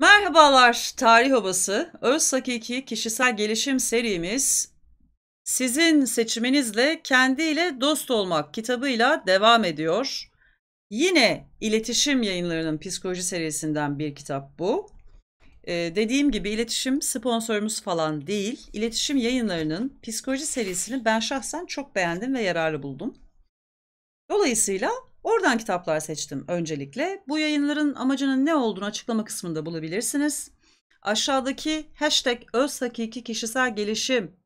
Merhabalar Tarih Obası, Öz Hakiki Kişisel Gelişim serimiz sizin seçiminizle kendiyle dost olmak kitabıyla devam ediyor. Yine iletişim yayınlarının psikoloji serisinden bir kitap bu. Ee, dediğim gibi iletişim sponsorumuz falan değil. İletişim yayınlarının psikoloji serisini ben şahsen çok beğendim ve yararlı buldum. Dolayısıyla Oradan kitaplar seçtim öncelikle. Bu yayınların amacının ne olduğunu açıklama kısmında bulabilirsiniz. Aşağıdaki hashtag öz hakiki kişisel gelişim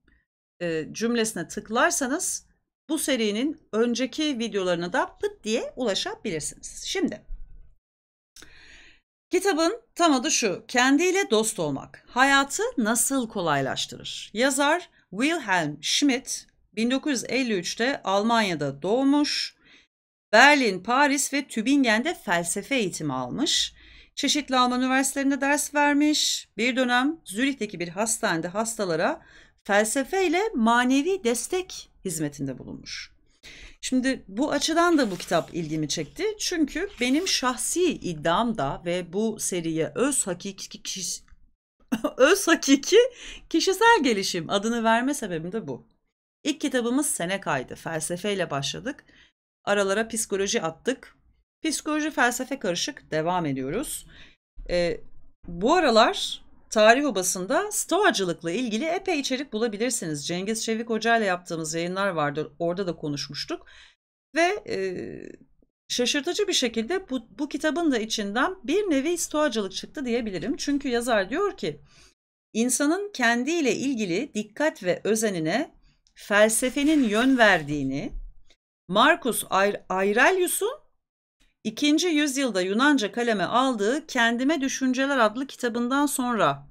e, cümlesine tıklarsanız bu serinin önceki videolarına da pıt diye ulaşabilirsiniz. Şimdi Kitabın tam adı şu, kendiyle dost olmak. Hayatı nasıl kolaylaştırır? Yazar Wilhelm Schmidt 1953'te Almanya'da doğmuş. Berlin, Paris ve Tübingen'de felsefe eğitimi almış. Çeşitli Alman üniversitelerinde ders vermiş. Bir dönem Zürih'teki bir hastanede hastalara felsefe ile manevi destek hizmetinde bulunmuş. Şimdi bu açıdan da bu kitap ilgimi çekti. Çünkü benim şahsi iddiam da ve bu seriye öz hakiki kişi, öz hakiki kişisel gelişim adını verme sebebim de bu. İlk kitabımız Seneca'ydı. Felsefeyle başladık. Aralara psikoloji attık. Psikoloji felsefe karışık devam ediyoruz. E, bu aralar tarih obasında stoğacılıkla ilgili epey içerik bulabilirsiniz. Cengiz Çevik Hoca ile yaptığımız yayınlar vardı. Orada da konuşmuştuk. Ve e, şaşırtıcı bir şekilde bu, bu kitabın da içinden bir nevi stoğacılık çıktı diyebilirim. Çünkü yazar diyor ki insanın kendiyle ilgili dikkat ve özenine felsefenin yön verdiğini, Marcus Aurelius'un ikinci yüzyılda Yunanca kaleme aldığı Kendime Düşünceler adlı kitabından sonra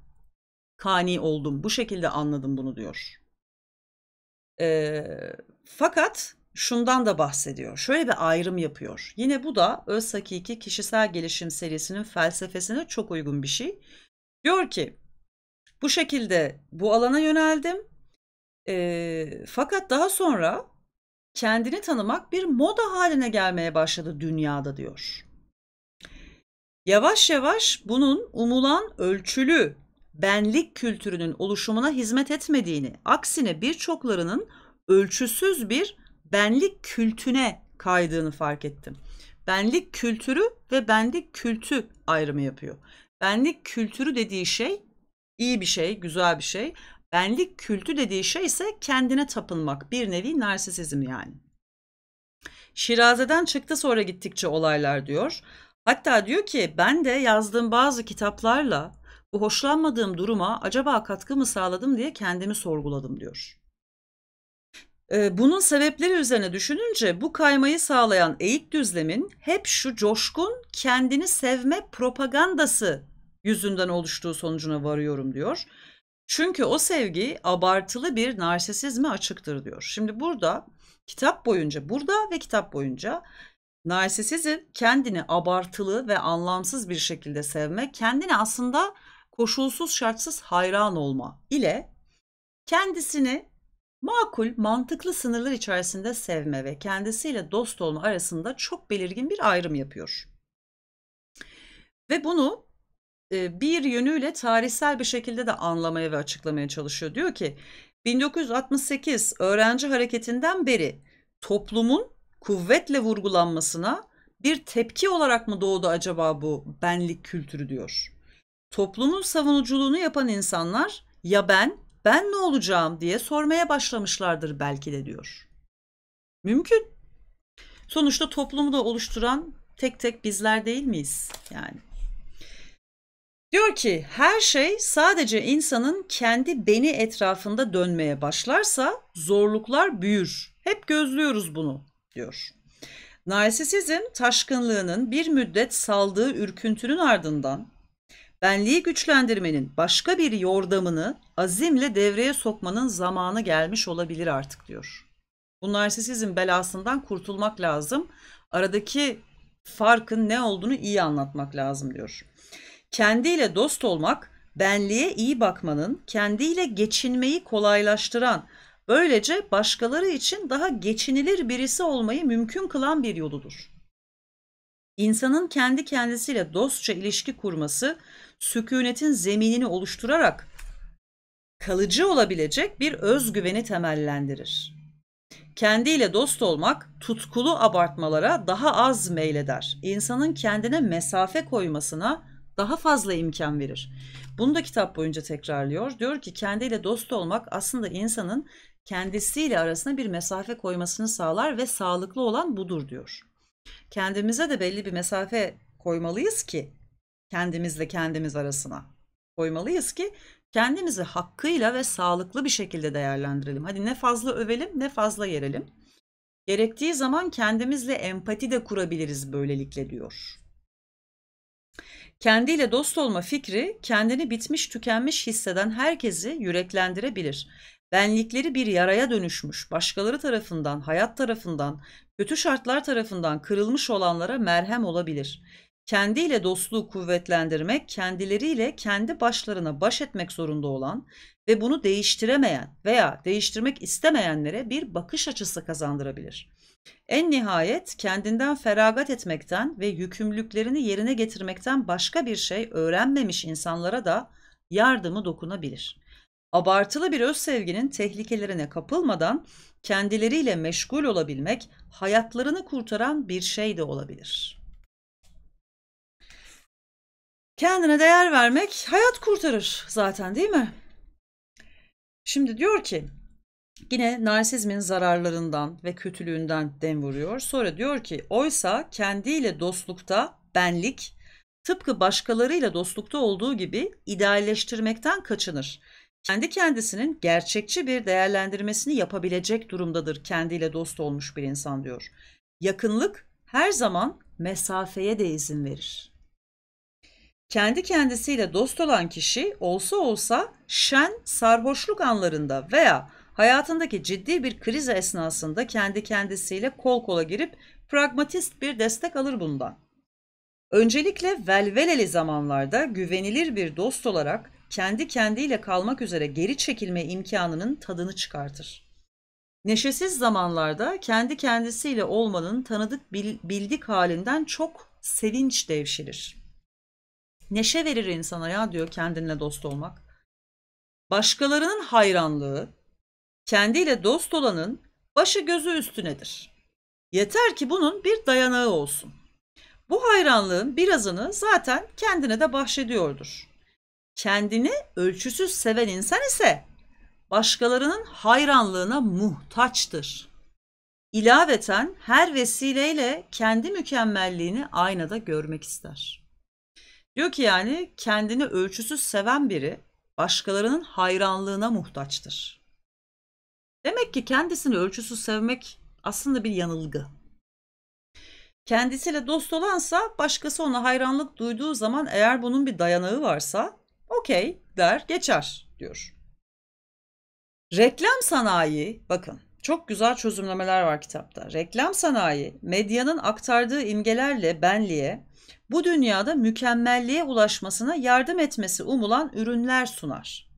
kani oldum. Bu şekilde anladım bunu diyor. E, fakat şundan da bahsediyor. Şöyle bir ayrım yapıyor. Yine bu da öz hakiki kişisel gelişim serisinin felsefesine çok uygun bir şey. Diyor ki bu şekilde bu alana yöneldim. E, fakat daha sonra kendini tanımak bir moda haline gelmeye başladı dünyada diyor. Yavaş yavaş bunun umulan ölçülü benlik kültürünün oluşumuna hizmet etmediğini, aksine birçoklarının ölçüsüz bir benlik kültüne kaydığını fark ettim. Benlik kültürü ve benlik kültü ayrımı yapıyor. Benlik kültürü dediği şey iyi bir şey, güzel bir şey Benlik kültü dediği şey ise kendine tapınmak. Bir nevi narsisizm yani. Şiraze'den çıktı sonra gittikçe olaylar diyor. Hatta diyor ki ben de yazdığım bazı kitaplarla bu hoşlanmadığım duruma acaba katkı mı sağladım diye kendimi sorguladım diyor. Ee, bunun sebepleri üzerine düşününce bu kaymayı sağlayan eğik düzlemin hep şu coşkun kendini sevme propagandası yüzünden oluştuğu sonucuna varıyorum diyor. Çünkü o sevgi abartılı bir narsisizme açıktır diyor. Şimdi burada kitap boyunca burada ve kitap boyunca narsisizm kendini abartılı ve anlamsız bir şekilde sevme, kendini aslında koşulsuz şartsız hayran olma ile kendisini makul, mantıklı sınırlar içerisinde sevme ve kendisiyle dost olma arasında çok belirgin bir ayrım yapıyor. Ve bunu bir yönüyle tarihsel bir şekilde de anlamaya ve açıklamaya çalışıyor. Diyor ki 1968 öğrenci hareketinden beri toplumun kuvvetle vurgulanmasına bir tepki olarak mı doğdu acaba bu benlik kültürü diyor. Toplumun savunuculuğunu yapan insanlar ya ben, ben ne olacağım diye sormaya başlamışlardır belki de diyor. Mümkün. Sonuçta toplumu da oluşturan tek tek bizler değil miyiz? Yani Diyor ki her şey sadece insanın kendi beni etrafında dönmeye başlarsa zorluklar büyür. Hep gözlüyoruz bunu diyor. Narsisizm taşkınlığının bir müddet saldığı ürküntünün ardından benliği güçlendirmenin başka bir yordamını azimle devreye sokmanın zamanı gelmiş olabilir artık diyor. Bu narsisizm belasından kurtulmak lazım. Aradaki farkın ne olduğunu iyi anlatmak lazım diyor. Kendiyle dost olmak, benliğe iyi bakmanın, kendiyle geçinmeyi kolaylaştıran, böylece başkaları için daha geçinilir birisi olmayı mümkün kılan bir yoludur. İnsanın kendi kendisiyle dostça ilişki kurması, sükunetin zeminini oluşturarak kalıcı olabilecek bir özgüveni temellendirir. Kendiyle dost olmak tutkulu abartmalara daha az meyleder. İnsanın kendine mesafe koymasına, daha fazla imkan verir. Bunu da kitap boyunca tekrarlıyor. Diyor ki kendiyle dost olmak aslında insanın kendisiyle arasına bir mesafe koymasını sağlar ve sağlıklı olan budur diyor. Kendimize de belli bir mesafe koymalıyız ki kendimizle kendimiz arasına koymalıyız ki kendimizi hakkıyla ve sağlıklı bir şekilde değerlendirelim. Hadi ne fazla övelim ne fazla yerelim. Gerektiği zaman kendimizle empati de kurabiliriz böylelikle diyor. Kendiyle dost olma fikri kendini bitmiş tükenmiş hisseden herkesi yüreklendirebilir. Benlikleri bir yaraya dönüşmüş, başkaları tarafından, hayat tarafından, kötü şartlar tarafından kırılmış olanlara merhem olabilir. Kendiyle dostluğu kuvvetlendirmek, kendileriyle kendi başlarına baş etmek zorunda olan ve bunu değiştiremeyen veya değiştirmek istemeyenlere bir bakış açısı kazandırabilir. En nihayet kendinden feragat etmekten ve yükümlülüklerini yerine getirmekten başka bir şey öğrenmemiş insanlara da yardımı dokunabilir. Abartılı bir öz sevginin tehlikelerine kapılmadan kendileriyle meşgul olabilmek hayatlarını kurtaran bir şey de olabilir. Kendine değer vermek hayat kurtarır zaten değil mi? Şimdi diyor ki Yine narsizmin zararlarından ve kötülüğünden dem vuruyor. Sonra diyor ki oysa kendiyle dostlukta benlik tıpkı başkalarıyla dostlukta olduğu gibi idealleştirmekten kaçınır. Kendi kendisinin gerçekçi bir değerlendirmesini yapabilecek durumdadır kendiyle dost olmuş bir insan diyor. Yakınlık her zaman mesafeye de izin verir. Kendi kendisiyle dost olan kişi olsa olsa şen sarhoşluk anlarında veya hayatındaki ciddi bir kriz esnasında kendi kendisiyle kol kola girip pragmatist bir destek alır bundan. Öncelikle velveleli zamanlarda güvenilir bir dost olarak kendi kendiyle kalmak üzere geri çekilme imkanının tadını çıkartır. Neşesiz zamanlarda kendi kendisiyle olmanın tanıdık bildik halinden çok sevinç devşirir. Neşe verir insana ya diyor kendinle dost olmak. Başkalarının hayranlığı, kendiyle dost olanın başı gözü üstünedir. Yeter ki bunun bir dayanağı olsun. Bu hayranlığın birazını zaten kendine de bahşediyordur. Kendini ölçüsüz seven insan ise başkalarının hayranlığına muhtaçtır. İlaveten her vesileyle kendi mükemmelliğini aynada görmek ister. Diyor ki yani kendini ölçüsüz seven biri başkalarının hayranlığına muhtaçtır. Demek ki kendisini ölçüsüz sevmek aslında bir yanılgı. Kendisiyle dost olansa başkası ona hayranlık duyduğu zaman eğer bunun bir dayanağı varsa okey der geçer diyor. Reklam sanayi bakın çok güzel çözümlemeler var kitapta. Reklam sanayi medyanın aktardığı imgelerle benliğe bu dünyada mükemmelliğe ulaşmasına yardım etmesi umulan ürünler sunar.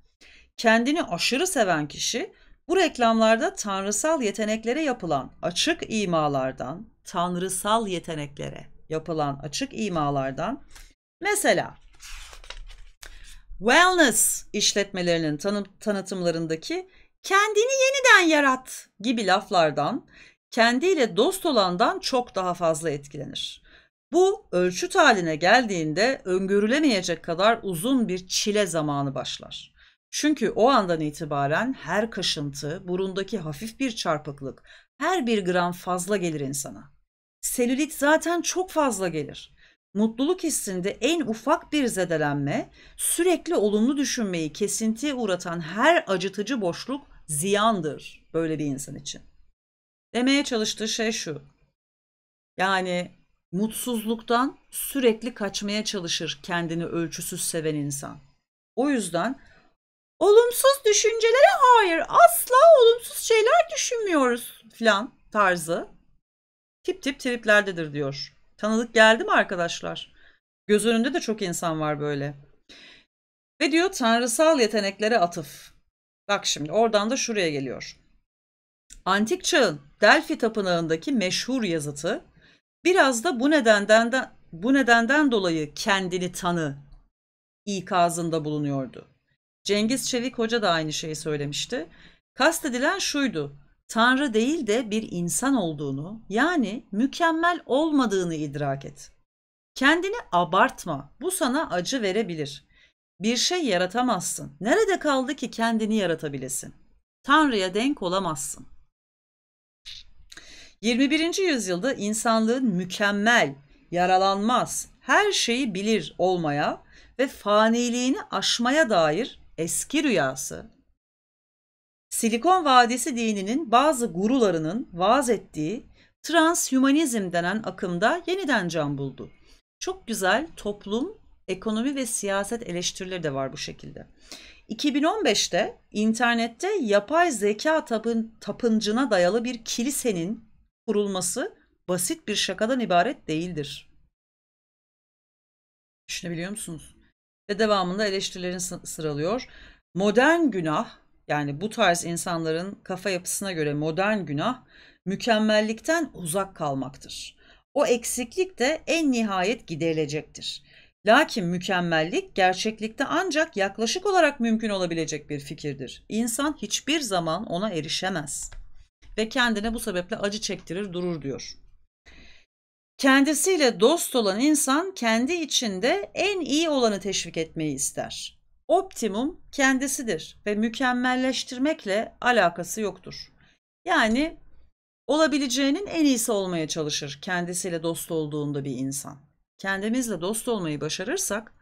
Kendini aşırı seven kişi bu reklamlarda tanrısal yeteneklere yapılan açık imalardan, tanrısal yeteneklere yapılan açık imalardan mesela wellness işletmelerinin tanı tanıtımlarındaki kendini yeniden yarat gibi laflardan kendiyle dost olandan çok daha fazla etkilenir. Bu ölçüt haline geldiğinde öngörülemeyecek kadar uzun bir çile zamanı başlar. Çünkü o andan itibaren her kaşıntı, burundaki hafif bir çarpıklık, her bir gram fazla gelir insana. Selülit zaten çok fazla gelir. Mutluluk hissinde en ufak bir zedelenme, sürekli olumlu düşünmeyi kesintiye uğratan her acıtıcı boşluk ziyandır böyle bir insan için. Demeye çalıştığı şey şu. Yani mutsuzluktan sürekli kaçmaya çalışır kendini ölçüsüz seven insan. O yüzden Olumsuz düşüncelere hayır asla olumsuz şeyler düşünmüyoruz filan tarzı. Tip tip triplerdedir diyor. Tanıdık geldi mi arkadaşlar? Göz önünde de çok insan var böyle. Ve diyor tanrısal yeteneklere atıf. Bak şimdi oradan da şuraya geliyor. Antik çağın Delphi tapınağındaki meşhur yazıtı biraz da bu nedenden de, bu nedenden dolayı kendini tanı ikazında bulunuyordu. Cengiz Çevik Hoca da aynı şeyi söylemişti. Kastedilen şuydu. Tanrı değil de bir insan olduğunu, yani mükemmel olmadığını idrak et. Kendini abartma. Bu sana acı verebilir. Bir şey yaratamazsın. Nerede kaldı ki kendini yaratabilesin? Tanrı'ya denk olamazsın. 21. yüzyılda insanlığın mükemmel, yaralanmaz, her şeyi bilir olmaya ve faniliğini aşmaya dair eski rüyası, Silikon Vadisi dininin bazı gurularının vaaz ettiği transhumanizm denen akımda yeniden can buldu. Çok güzel toplum, ekonomi ve siyaset eleştirileri de var bu şekilde. 2015'te internette yapay zeka tapın, tapıncına dayalı bir kilisenin kurulması basit bir şakadan ibaret değildir. Düşünebiliyor musunuz? ve devamında eleştirilerini sıralıyor. Modern günah yani bu tarz insanların kafa yapısına göre modern günah mükemmellikten uzak kalmaktır. O eksiklik de en nihayet giderilecektir. Lakin mükemmellik gerçeklikte ancak yaklaşık olarak mümkün olabilecek bir fikirdir. İnsan hiçbir zaman ona erişemez ve kendine bu sebeple acı çektirir durur diyor. Kendisiyle dost olan insan kendi içinde en iyi olanı teşvik etmeyi ister. Optimum kendisidir ve mükemmelleştirmekle alakası yoktur. Yani olabileceğinin en iyisi olmaya çalışır kendisiyle dost olduğunda bir insan. Kendimizle dost olmayı başarırsak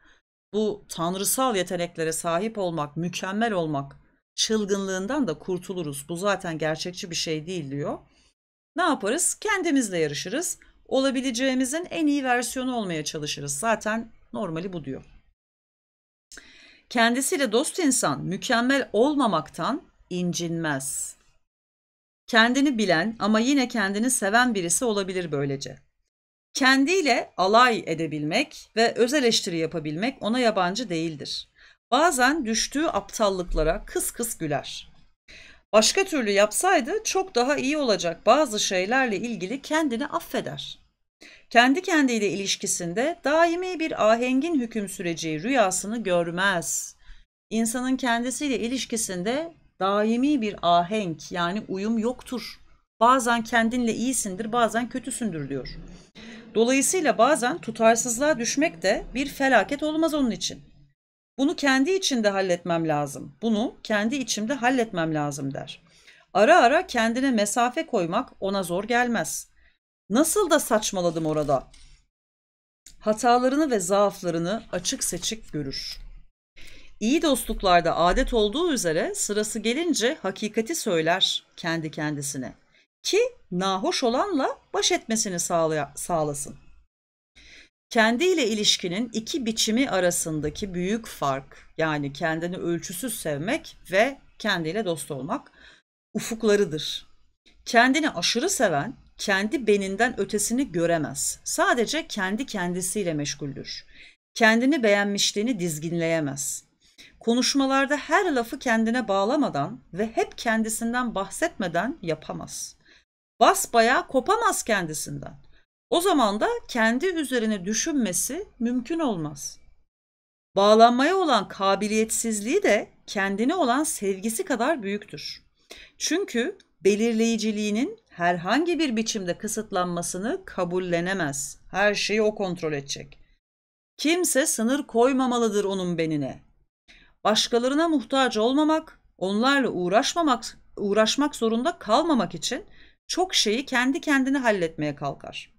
bu tanrısal yeteneklere sahip olmak, mükemmel olmak çılgınlığından da kurtuluruz. Bu zaten gerçekçi bir şey değil diyor. Ne yaparız? Kendimizle yarışırız olabileceğimizin en iyi versiyonu olmaya çalışırız. Zaten normali bu diyor. Kendisiyle dost insan mükemmel olmamaktan incinmez. Kendini bilen ama yine kendini seven birisi olabilir böylece. Kendiyle alay edebilmek ve öz eleştiri yapabilmek ona yabancı değildir. Bazen düştüğü aptallıklara kıs kıs güler. Başka türlü yapsaydı çok daha iyi olacak bazı şeylerle ilgili kendini affeder. Kendi kendiyle ilişkisinde daimi bir ahengin hüküm süreceği rüyasını görmez. İnsanın kendisiyle ilişkisinde daimi bir ahenk yani uyum yoktur. Bazen kendinle iyisindir, bazen kötüsündür diyor. Dolayısıyla bazen tutarsızlığa düşmek de bir felaket olmaz onun için. Bunu kendi içinde halletmem lazım. Bunu kendi içimde halletmem lazım der. Ara ara kendine mesafe koymak ona zor gelmez. Nasıl da saçmaladım orada. Hatalarını ve zaaflarını açık seçik görür. İyi dostluklarda adet olduğu üzere sırası gelince hakikati söyler kendi kendisine ki nahoş olanla baş etmesini sağlasın. Kendi ile ilişkinin iki biçimi arasındaki büyük fark yani kendini ölçüsüz sevmek ve kendiyle dost olmak ufuklarıdır. Kendini aşırı seven kendi beninden ötesini göremez. Sadece kendi kendisiyle meşguldür. Kendini beğenmişliğini dizginleyemez. Konuşmalarda her lafı kendine bağlamadan ve hep kendisinden bahsetmeden yapamaz. Basbaya kopamaz kendisinden. O zaman da kendi üzerine düşünmesi mümkün olmaz. Bağlanmaya olan kabiliyetsizliği de kendine olan sevgisi kadar büyüktür. Çünkü belirleyiciliğinin herhangi bir biçimde kısıtlanmasını kabullenemez. Her şeyi o kontrol edecek. Kimse sınır koymamalıdır onun benine. Başkalarına muhtaç olmamak, onlarla uğraşmamak, uğraşmak zorunda kalmamak için çok şeyi kendi kendine halletmeye kalkar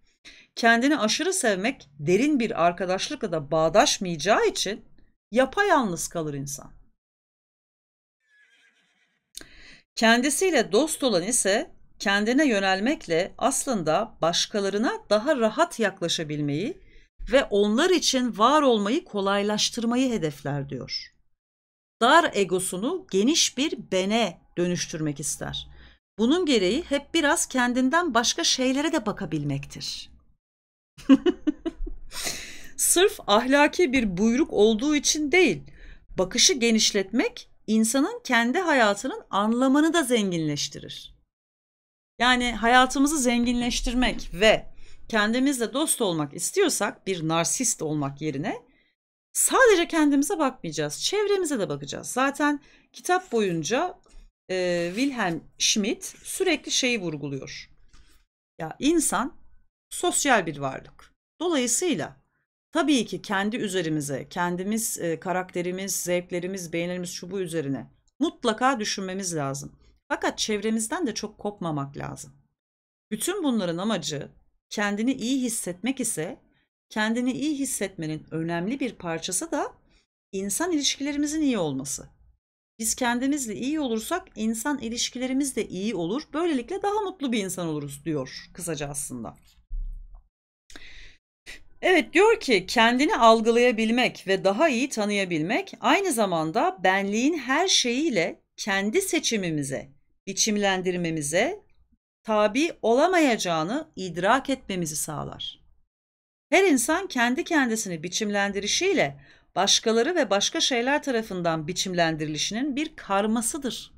kendini aşırı sevmek derin bir arkadaşlıkla da bağdaşmayacağı için yapayalnız kalır insan. Kendisiyle dost olan ise kendine yönelmekle aslında başkalarına daha rahat yaklaşabilmeyi ve onlar için var olmayı kolaylaştırmayı hedefler diyor. Dar egosunu geniş bir bene dönüştürmek ister. Bunun gereği hep biraz kendinden başka şeylere de bakabilmektir. Sırf ahlaki bir buyruk olduğu için değil, bakışı genişletmek insanın kendi hayatının anlamını da zenginleştirir. Yani hayatımızı zenginleştirmek ve kendimizle dost olmak istiyorsak bir narsist olmak yerine sadece kendimize bakmayacağız. Çevremize de bakacağız. Zaten kitap boyunca e, Wilhelm Schmidt sürekli şeyi vurguluyor. Ya insan sosyal bir varlık. Dolayısıyla tabii ki kendi üzerimize, kendimiz e, karakterimiz, zevklerimiz, beğenilerimiz şu bu üzerine mutlaka düşünmemiz lazım. Fakat çevremizden de çok kopmamak lazım. Bütün bunların amacı kendini iyi hissetmek ise kendini iyi hissetmenin önemli bir parçası da insan ilişkilerimizin iyi olması. Biz kendimizle iyi olursak insan ilişkilerimiz de iyi olur. Böylelikle daha mutlu bir insan oluruz diyor kısaca aslında. Evet diyor ki kendini algılayabilmek ve daha iyi tanıyabilmek aynı zamanda benliğin her şeyiyle kendi seçimimize, biçimlendirmemize tabi olamayacağını idrak etmemizi sağlar. Her insan kendi kendisini biçimlendirişiyle başkaları ve başka şeyler tarafından biçimlendirilişinin bir karmasıdır.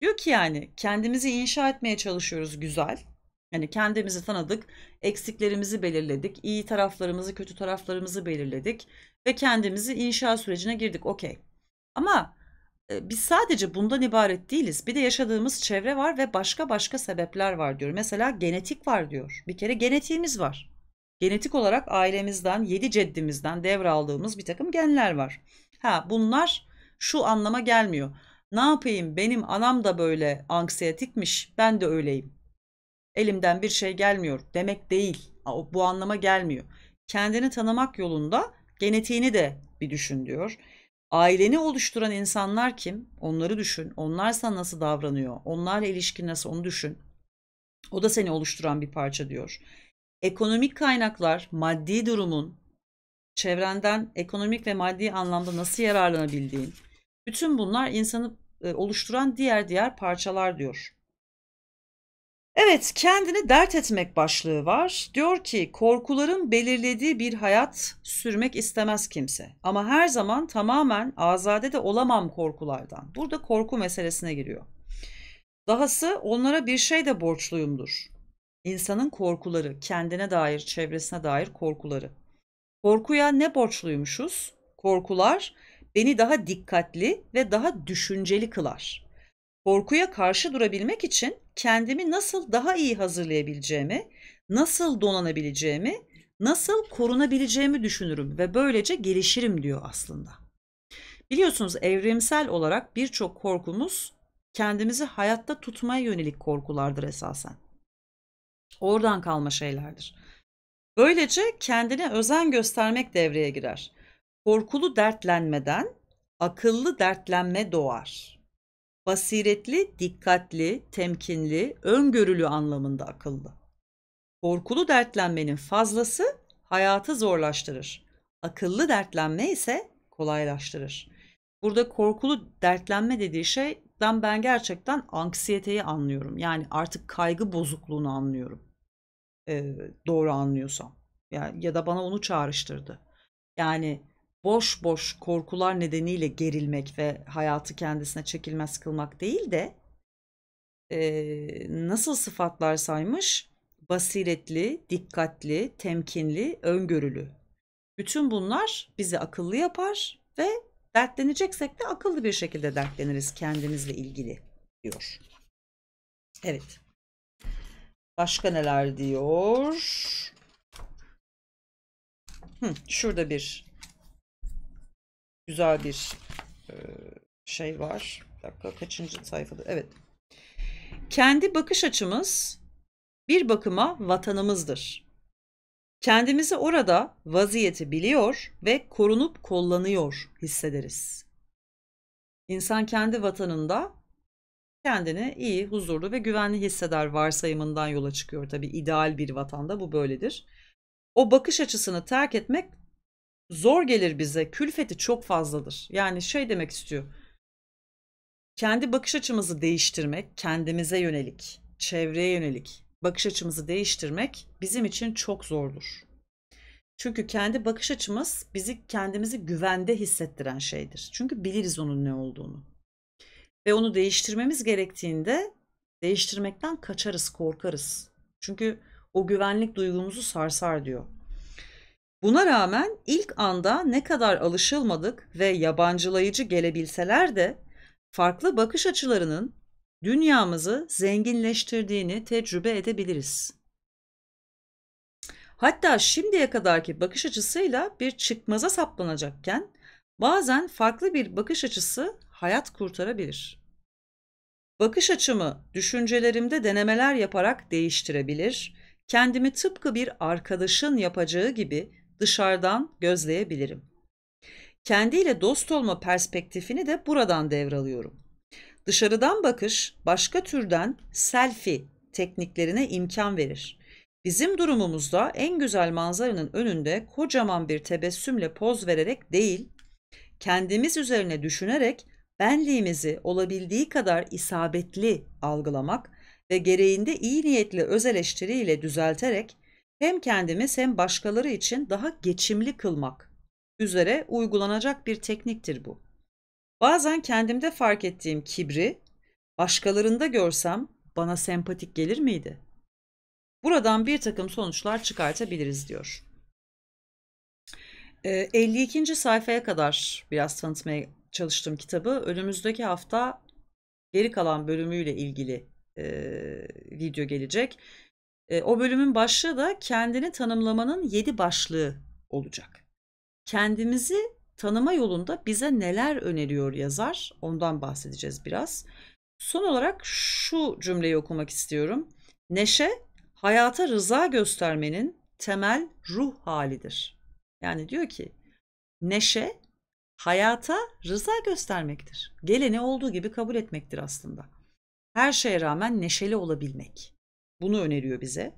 Diyor ki yani kendimizi inşa etmeye çalışıyoruz güzel yani kendimizi tanıdık, eksiklerimizi belirledik, iyi taraflarımızı, kötü taraflarımızı belirledik ve kendimizi inşa sürecine girdik. Okey. Ama e, biz sadece bundan ibaret değiliz. Bir de yaşadığımız çevre var ve başka başka sebepler var diyor. Mesela genetik var diyor. Bir kere genetiğimiz var. Genetik olarak ailemizden, yedi ceddimizden devraldığımız bir takım genler var. Ha bunlar şu anlama gelmiyor. Ne yapayım benim anam da böyle anksiyetikmiş ben de öyleyim elimden bir şey gelmiyor demek değil. Bu anlama gelmiyor. Kendini tanımak yolunda genetiğini de bir düşün diyor. Aileni oluşturan insanlar kim? Onları düşün. Onlar sana nasıl davranıyor? Onlarla ilişki nasıl? Onu düşün. O da seni oluşturan bir parça diyor. Ekonomik kaynaklar, maddi durumun, çevrenden ekonomik ve maddi anlamda nasıl yararlanabildiğin. Bütün bunlar insanı e, oluşturan diğer diğer parçalar diyor. Evet, kendini dert etmek başlığı var. Diyor ki, korkuların belirlediği bir hayat sürmek istemez kimse. Ama her zaman tamamen azade de olamam korkulardan. Burada korku meselesine giriyor. Dahası onlara bir şey de borçluyumdur. İnsanın korkuları, kendine dair, çevresine dair korkuları. Korkuya ne borçluymuşuz? Korkular beni daha dikkatli ve daha düşünceli kılar. Korkuya karşı durabilmek için kendimi nasıl daha iyi hazırlayabileceğimi, nasıl donanabileceğimi, nasıl korunabileceğimi düşünürüm ve böylece gelişirim diyor aslında. Biliyorsunuz evrimsel olarak birçok korkumuz kendimizi hayatta tutmaya yönelik korkulardır esasen. Oradan kalma şeylerdir. Böylece kendine özen göstermek devreye girer. Korkulu dertlenmeden akıllı dertlenme doğar. Basiretli, dikkatli, temkinli, öngörülü anlamında akıllı. Korkulu dertlenmenin fazlası hayatı zorlaştırır. Akıllı dertlenme ise kolaylaştırır. Burada korkulu dertlenme dediği şeyden ben gerçekten anksiyeteyi anlıyorum. Yani artık kaygı bozukluğunu anlıyorum. Ee, doğru anlıyorsam. Yani, ya da bana onu çağrıştırdı. Yani boş boş korkular nedeniyle gerilmek ve hayatı kendisine çekilmez kılmak değil de e, nasıl sıfatlar saymış? Basiretli, dikkatli, temkinli, öngörülü. Bütün bunlar bizi akıllı yapar ve dertleneceksek de akıllı bir şekilde dertleniriz kendimizle ilgili diyor. Evet. Başka neler diyor? Hı, şurada bir güzel bir e, şey var. Bir dakika kaçıncı sayfada? Evet. Kendi bakış açımız bir bakıma vatanımızdır. Kendimizi orada vaziyeti biliyor ve korunup kollanıyor hissederiz. İnsan kendi vatanında kendini iyi, huzurlu ve güvenli hisseder varsayımından yola çıkıyor. Tabi ideal bir vatanda bu böyledir. O bakış açısını terk etmek zor gelir bize. Külfeti çok fazladır. Yani şey demek istiyor. Kendi bakış açımızı değiştirmek, kendimize yönelik, çevreye yönelik bakış açımızı değiştirmek bizim için çok zordur. Çünkü kendi bakış açımız bizi kendimizi güvende hissettiren şeydir. Çünkü biliriz onun ne olduğunu. Ve onu değiştirmemiz gerektiğinde değiştirmekten kaçarız, korkarız. Çünkü o güvenlik duygumuzu sarsar diyor Buna rağmen ilk anda ne kadar alışılmadık ve yabancılayıcı gelebilseler de farklı bakış açılarının dünyamızı zenginleştirdiğini tecrübe edebiliriz. Hatta şimdiye kadarki bakış açısıyla bir çıkmaza saplanacakken bazen farklı bir bakış açısı hayat kurtarabilir. Bakış açımı düşüncelerimde denemeler yaparak değiştirebilir, kendimi tıpkı bir arkadaşın yapacağı gibi dışarıdan gözleyebilirim. Kendiyle dost olma perspektifini de buradan devralıyorum. Dışarıdan bakış başka türden selfie tekniklerine imkan verir. Bizim durumumuzda en güzel manzaranın önünde kocaman bir tebessümle poz vererek değil, kendimiz üzerine düşünerek benliğimizi olabildiği kadar isabetli algılamak ve gereğinde iyi niyetli öz eleştiriyle düzelterek hem kendimiz hem başkaları için daha geçimli kılmak üzere uygulanacak bir tekniktir bu. Bazen kendimde fark ettiğim kibri başkalarında görsem bana sempatik gelir miydi? Buradan bir takım sonuçlar çıkartabiliriz diyor. 52. Ee, sayfaya kadar biraz tanıtmaya çalıştım kitabı. Önümüzdeki hafta geri kalan bölümüyle ilgili e, video gelecek o bölümün başlığı da kendini tanımlamanın yedi başlığı olacak. Kendimizi tanıma yolunda bize neler öneriyor yazar ondan bahsedeceğiz biraz. Son olarak şu cümleyi okumak istiyorum. Neşe hayata rıza göstermenin temel ruh halidir. Yani diyor ki neşe hayata rıza göstermektir. Geleni olduğu gibi kabul etmektir aslında. Her şeye rağmen neşeli olabilmek. Bunu öneriyor bize.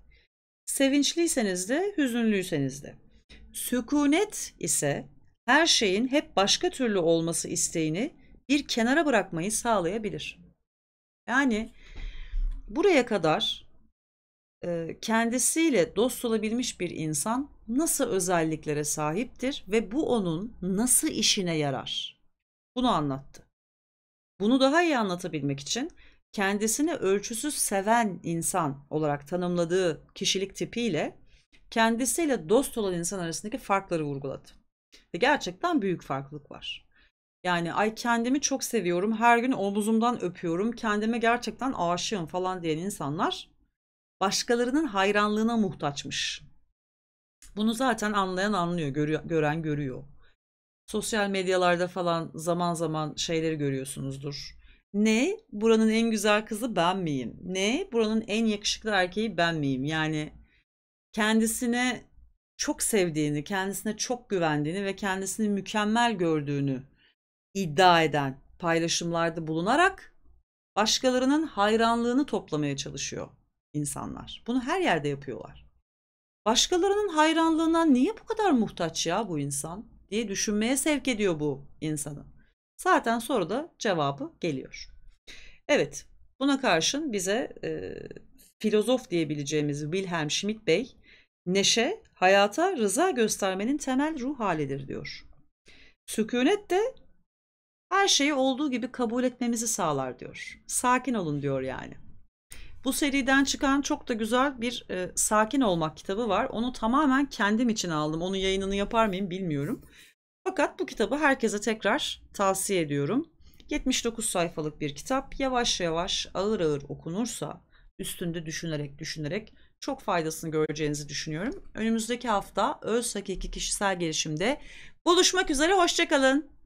Sevinçliyseniz de, hüzünlüyseniz de. Sükunet ise her şeyin hep başka türlü olması isteğini bir kenara bırakmayı sağlayabilir. Yani buraya kadar e, kendisiyle dost olabilmiş bir insan nasıl özelliklere sahiptir ve bu onun nasıl işine yarar? Bunu anlattı. Bunu daha iyi anlatabilmek için kendisini ölçüsüz seven insan olarak tanımladığı kişilik tipiyle kendisiyle dost olan insan arasındaki farkları vurguladı. Ve gerçekten büyük farklılık var. Yani ay kendimi çok seviyorum, her gün omuzumdan öpüyorum, kendime gerçekten aşığım falan diyen insanlar başkalarının hayranlığına muhtaçmış. Bunu zaten anlayan anlıyor, görüyor, gören görüyor. Sosyal medyalarda falan zaman zaman şeyleri görüyorsunuzdur ne? Buranın en güzel kızı ben miyim? Ne? Buranın en yakışıklı erkeği ben miyim? Yani kendisine çok sevdiğini, kendisine çok güvendiğini ve kendisini mükemmel gördüğünü iddia eden paylaşımlarda bulunarak başkalarının hayranlığını toplamaya çalışıyor insanlar. Bunu her yerde yapıyorlar. Başkalarının hayranlığına niye bu kadar muhtaç ya bu insan diye düşünmeye sevk ediyor bu insanı. Zaten da cevabı geliyor. Evet buna karşın bize e, filozof diyebileceğimiz Wilhelm Schmidt Bey neşe hayata rıza göstermenin temel ruh halidir diyor. Sükunet de her şeyi olduğu gibi kabul etmemizi sağlar diyor. Sakin olun diyor yani. Bu seriden çıkan çok da güzel bir e, Sakin Olmak kitabı var. Onu tamamen kendim için aldım. Onun yayınını yapar mıyım bilmiyorum. Fakat bu kitabı herkese tekrar tavsiye ediyorum. 79 sayfalık bir kitap yavaş yavaş ağır ağır okunursa üstünde düşünerek düşünerek çok faydasını göreceğinizi düşünüyorum. Önümüzdeki hafta Öz Hakiki Kişisel Gelişim'de buluşmak üzere hoşçakalın.